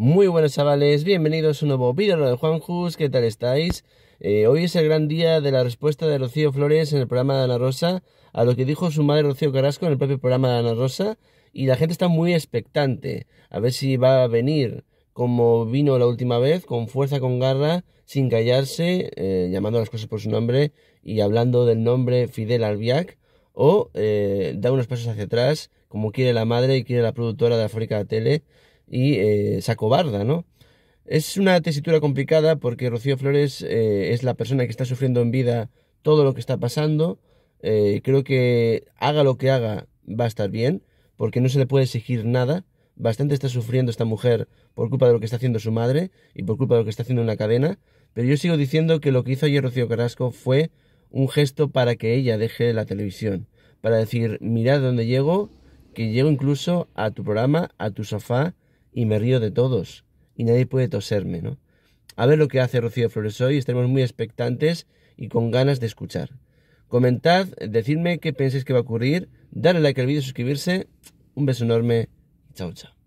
Muy buenos chavales, bienvenidos a un nuevo vídeo de Juan Jus. ¿qué tal estáis? Eh, hoy es el gran día de la respuesta de Rocío Flores en el programa de Ana Rosa a lo que dijo su madre Rocío Carrasco en el propio programa de Ana Rosa y la gente está muy expectante a ver si va a venir como vino la última vez, con fuerza, con garra, sin callarse, eh, llamando a las cosas por su nombre y hablando del nombre Fidel Albiac o eh, da unos pasos hacia atrás como quiere la madre y quiere la productora de África Tele y eh, ¿no? Es una tesitura complicada porque Rocío Flores eh, es la persona que está sufriendo en vida todo lo que está pasando. Eh, creo que haga lo que haga va a estar bien porque no se le puede exigir nada. Bastante está sufriendo esta mujer por culpa de lo que está haciendo su madre y por culpa de lo que está haciendo una cadena. Pero yo sigo diciendo que lo que hizo ayer Rocío Carrasco fue un gesto para que ella deje la televisión. Para decir, mirad dónde llego, que llego incluso a tu programa, a tu sofá, y me río de todos y nadie puede toserme, ¿no? A ver lo que hace Rocío Flores hoy, estaremos muy expectantes y con ganas de escuchar. Comentad, decidme qué pensáis que va a ocurrir, darle like al vídeo, suscribirse. Un beso enorme, chao chao.